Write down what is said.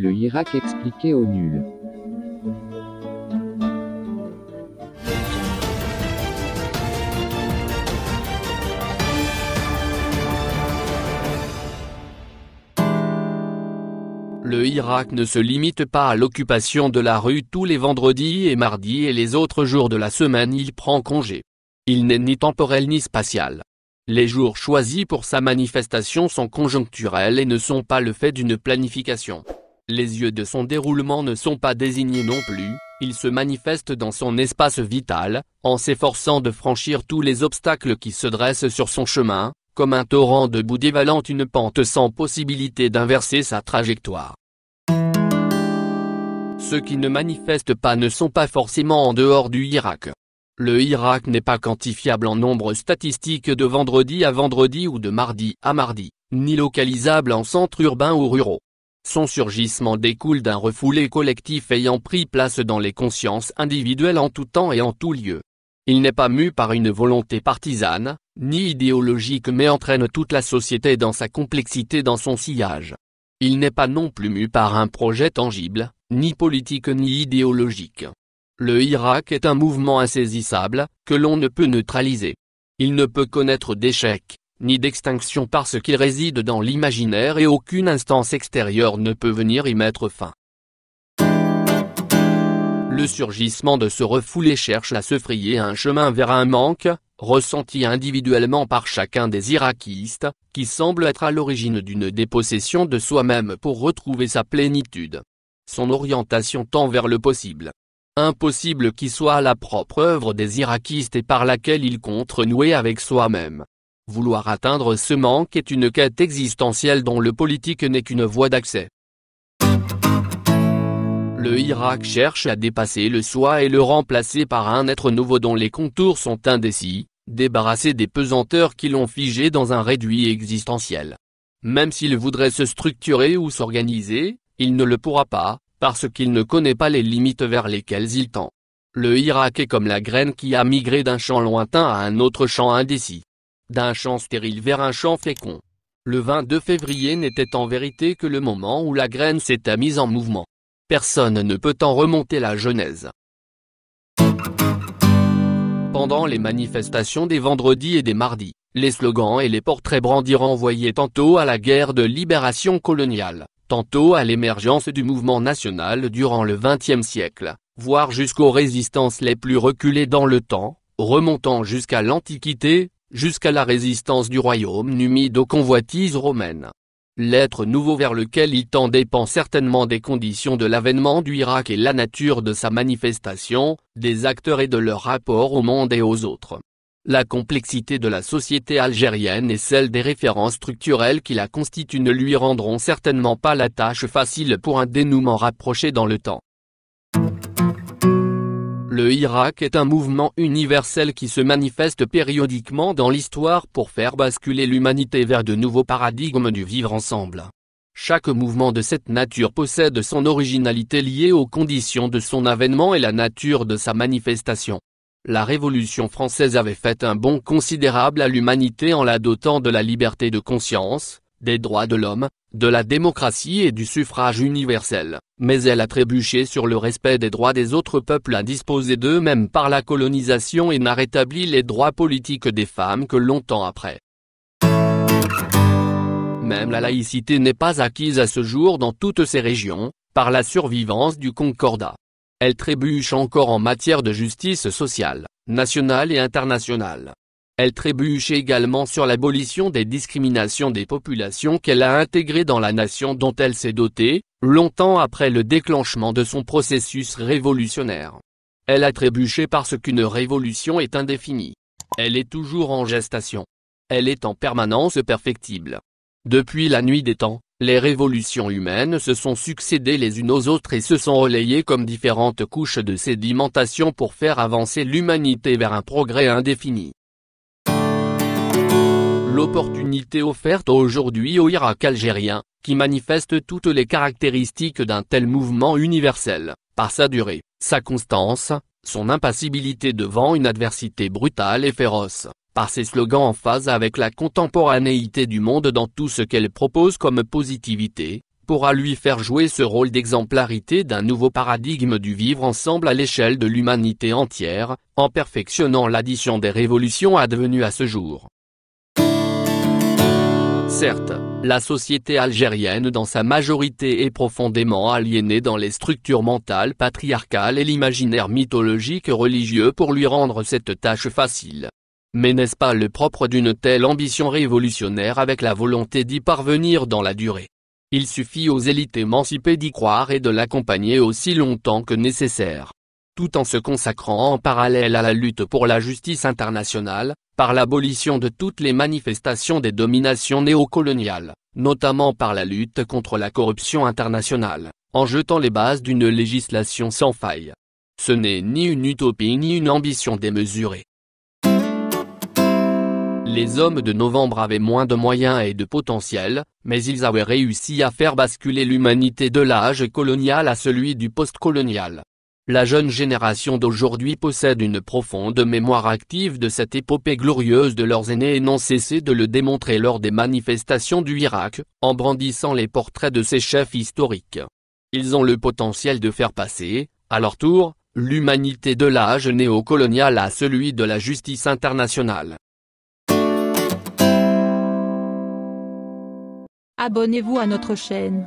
Le Irak expliqué au nul. Le Irak ne se limite pas à l'occupation de la rue tous les vendredis et mardis et les autres jours de la semaine il prend congé. Il n'est ni temporel ni spatial. Les jours choisis pour sa manifestation sont conjoncturels et ne sont pas le fait d'une planification les yeux de son déroulement ne sont pas désignés non plus, il se manifeste dans son espace vital, en s'efforçant de franchir tous les obstacles qui se dressent sur son chemin, comme un torrent de boue dévalant une pente sans possibilité d'inverser sa trajectoire. Ceux qui ne manifestent pas ne sont pas forcément en dehors du Irak. Le Irak n'est pas quantifiable en nombre statistique de vendredi à vendredi ou de mardi à mardi, ni localisable en centres urbains ou ruraux. Son surgissement découle d'un refoulé collectif ayant pris place dans les consciences individuelles en tout temps et en tout lieu. Il n'est pas mu par une volonté partisane, ni idéologique mais entraîne toute la société dans sa complexité dans son sillage. Il n'est pas non plus mu par un projet tangible, ni politique ni idéologique. Le Irak est un mouvement insaisissable, que l'on ne peut neutraliser. Il ne peut connaître d'échec, ni d'extinction parce qu'il réside dans l'imaginaire et aucune instance extérieure ne peut venir y mettre fin. Le surgissement de ce refoulé cherche à se frayer un chemin vers un manque, ressenti individuellement par chacun des irakistes, qui semble être à l'origine d'une dépossession de soi-même pour retrouver sa plénitude. Son orientation tend vers le possible. Impossible qui soit la propre œuvre des irakistes et par laquelle il contre renouer avec soi-même. Vouloir atteindre ce manque est une quête existentielle dont le politique n'est qu'une voie d'accès. Le Irak cherche à dépasser le soi et le remplacer par un être nouveau dont les contours sont indécis, débarrassé des pesanteurs qui l'ont figé dans un réduit existentiel. Même s'il voudrait se structurer ou s'organiser, il ne le pourra pas, parce qu'il ne connaît pas les limites vers lesquelles il tend. Le Irak est comme la graine qui a migré d'un champ lointain à un autre champ indécis d'un champ stérile vers un champ fécond. Le 22 février n'était en vérité que le moment où la graine s'était mise en mouvement. Personne ne peut en remonter la genèse. Pendant les manifestations des vendredis et des mardis, les slogans et les portraits brandis renvoyaient tantôt à la guerre de libération coloniale, tantôt à l'émergence du mouvement national durant le XXe siècle, voire jusqu'aux résistances les plus reculées dans le temps, remontant jusqu'à l'Antiquité, jusqu'à la résistance du royaume numide aux convoitises romaines. L'être nouveau vers lequel il tend dépend certainement des conditions de l'avènement du Irak et la nature de sa manifestation, des acteurs et de leur rapport au monde et aux autres. La complexité de la société algérienne et celle des références structurelles qui la constituent ne lui rendront certainement pas la tâche facile pour un dénouement rapproché dans le temps. Le Irak est un mouvement universel qui se manifeste périodiquement dans l'histoire pour faire basculer l'humanité vers de nouveaux paradigmes du vivre ensemble. Chaque mouvement de cette nature possède son originalité liée aux conditions de son avènement et la nature de sa manifestation. La Révolution française avait fait un bond considérable à l'humanité en la dotant de la liberté de conscience, des droits de l'homme, de la démocratie et du suffrage universel, mais elle a trébuché sur le respect des droits des autres peuples indisposés d'eux-mêmes par la colonisation et n'a rétabli les droits politiques des femmes que longtemps après. Même la laïcité n'est pas acquise à ce jour dans toutes ces régions, par la survivance du Concordat. Elle trébuche encore en matière de justice sociale, nationale et internationale. Elle trébuche également sur l'abolition des discriminations des populations qu'elle a intégrées dans la nation dont elle s'est dotée, longtemps après le déclenchement de son processus révolutionnaire. Elle a trébuché parce qu'une révolution est indéfinie. Elle est toujours en gestation. Elle est en permanence perfectible. Depuis la nuit des temps, les révolutions humaines se sont succédées les unes aux autres et se sont relayées comme différentes couches de sédimentation pour faire avancer l'humanité vers un progrès indéfini l'opportunité offerte aujourd'hui au Irak algérien, qui manifeste toutes les caractéristiques d'un tel mouvement universel, par sa durée, sa constance, son impassibilité devant une adversité brutale et féroce, par ses slogans en phase avec la contemporanéité du monde dans tout ce qu'elle propose comme positivité, pourra lui faire jouer ce rôle d'exemplarité d'un nouveau paradigme du vivre ensemble à l'échelle de l'humanité entière, en perfectionnant l'addition des révolutions advenues à ce jour. Certes, la société algérienne dans sa majorité est profondément aliénée dans les structures mentales patriarcales et l'imaginaire mythologique religieux pour lui rendre cette tâche facile. Mais n'est-ce pas le propre d'une telle ambition révolutionnaire avec la volonté d'y parvenir dans la durée Il suffit aux élites émancipées d'y croire et de l'accompagner aussi longtemps que nécessaire tout en se consacrant en parallèle à la lutte pour la justice internationale, par l'abolition de toutes les manifestations des dominations néocoloniales, notamment par la lutte contre la corruption internationale, en jetant les bases d'une législation sans faille. Ce n'est ni une utopie ni une ambition démesurée. Les hommes de novembre avaient moins de moyens et de potentiel, mais ils avaient réussi à faire basculer l'humanité de l'âge colonial à celui du post-colonial, la jeune génération d'aujourd'hui possède une profonde mémoire active de cette épopée glorieuse de leurs aînés et n'ont cessé de le démontrer lors des manifestations du Irak, en brandissant les portraits de ces chefs historiques. Ils ont le potentiel de faire passer, à leur tour, l'humanité de l'âge néocolonial à celui de la justice internationale. Abonnez-vous à notre chaîne.